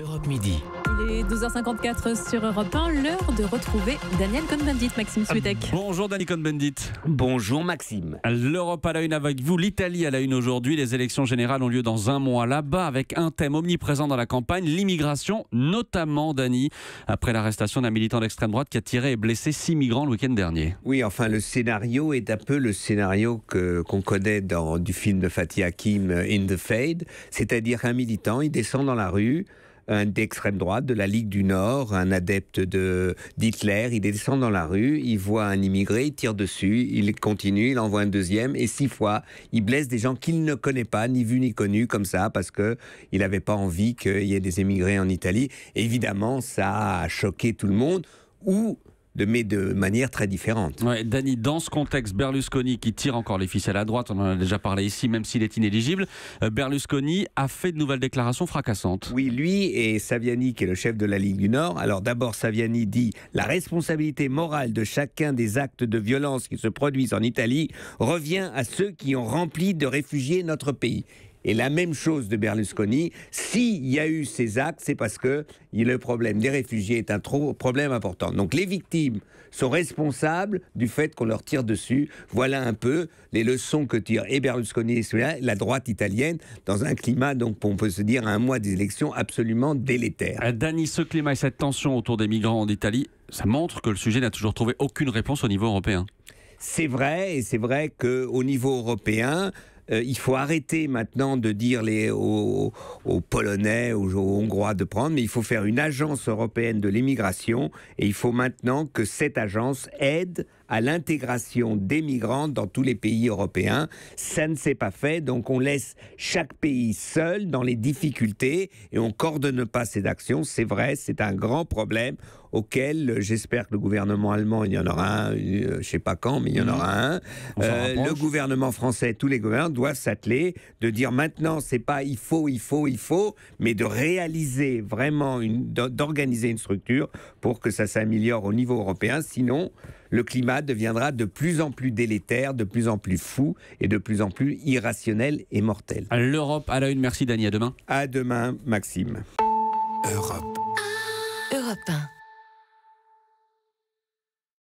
Europe Midi. Il est 12h54 sur Europe 1, l'heure de retrouver Daniel Cohn-Bendit, Maxime ah, Suitec. – Bonjour Daniel Cohn-Bendit. Bonjour Maxime. L'Europe à la une avec vous, l'Italie à la une aujourd'hui. Les élections générales ont lieu dans un mois là-bas avec un thème omniprésent dans la campagne, l'immigration, notamment Dani, après l'arrestation d'un militant d'extrême droite qui a tiré et blessé six migrants le week-end dernier. Oui, enfin le scénario est un peu le scénario que, qu'on connaît dans, du film de Fatih Hakim, euh, « In the Fade, c'est-à-dire un militant, il descend dans la rue. Un d'extrême droite, de la Ligue du Nord, un adepte de d'Hitler. Il descend dans la rue, il voit un immigré, il tire dessus, il continue, il envoie un deuxième et six fois, il blesse des gens qu'il ne connaît pas, ni vu ni connu comme ça, parce que il n'avait pas envie qu'il y ait des immigrés en Italie. Évidemment, ça a choqué tout le monde. Ou mais de manière très différente. Ouais, Dany, dans ce contexte, Berlusconi qui tire encore les ficelles à droite, on en a déjà parlé ici, même s'il est inéligible, euh, Berlusconi a fait de nouvelles déclarations fracassantes. Oui, lui et Saviani, qui est le chef de la Ligue du Nord. Alors d'abord, Saviani dit la responsabilité morale de chacun des actes de violence qui se produisent en Italie revient à ceux qui ont rempli de réfugiés notre pays. Et la même chose de Berlusconi, s'il y a eu ces actes, c'est parce que le problème des réfugiés est un problème important. Donc les victimes sont responsables du fait qu'on leur tire dessus. Voilà un peu les leçons que tirent Berlusconi et la droite italienne, dans un climat, donc on peut se dire, un mois des élections absolument délétère. Euh, Dany, ce climat et cette tension autour des migrants en Italie, ça montre que le sujet n'a toujours trouvé aucune réponse au niveau européen. C'est vrai, et c'est vrai qu'au niveau européen, euh, il faut arrêter maintenant de dire les, aux, Polonais, aux, Hongrois de prendre, mais il faut faire une agence européenne de l'immigration et il faut maintenant que cette agence aide à l'intégration des migrants dans tous les pays européens. Ça ne s'est pas fait, donc on laisse chaque pays seul dans les difficultés et on coordonne pas ces actions. C'est vrai, c'est un grand problème auquel euh, j'espère que le gouvernement allemand, il y en aura un, euh, je ne sais pas quand, mais il y en mhm. aura un. Euh, le gouvernement français, tous les gouvernements doivent s'atteler de dire maintenant, c'est pas il faut, il faut, il faut, mais de réaliser vraiment, d'organiser une structure pour que ça s'améliore au niveau européen. Sinon, le climat deviendra de plus en plus délétère, de plus en plus fou et de plus en plus irrationnel et mortel. L'Europe à la une. Merci, Dani. À demain. À demain, Maxime. Europe. Europe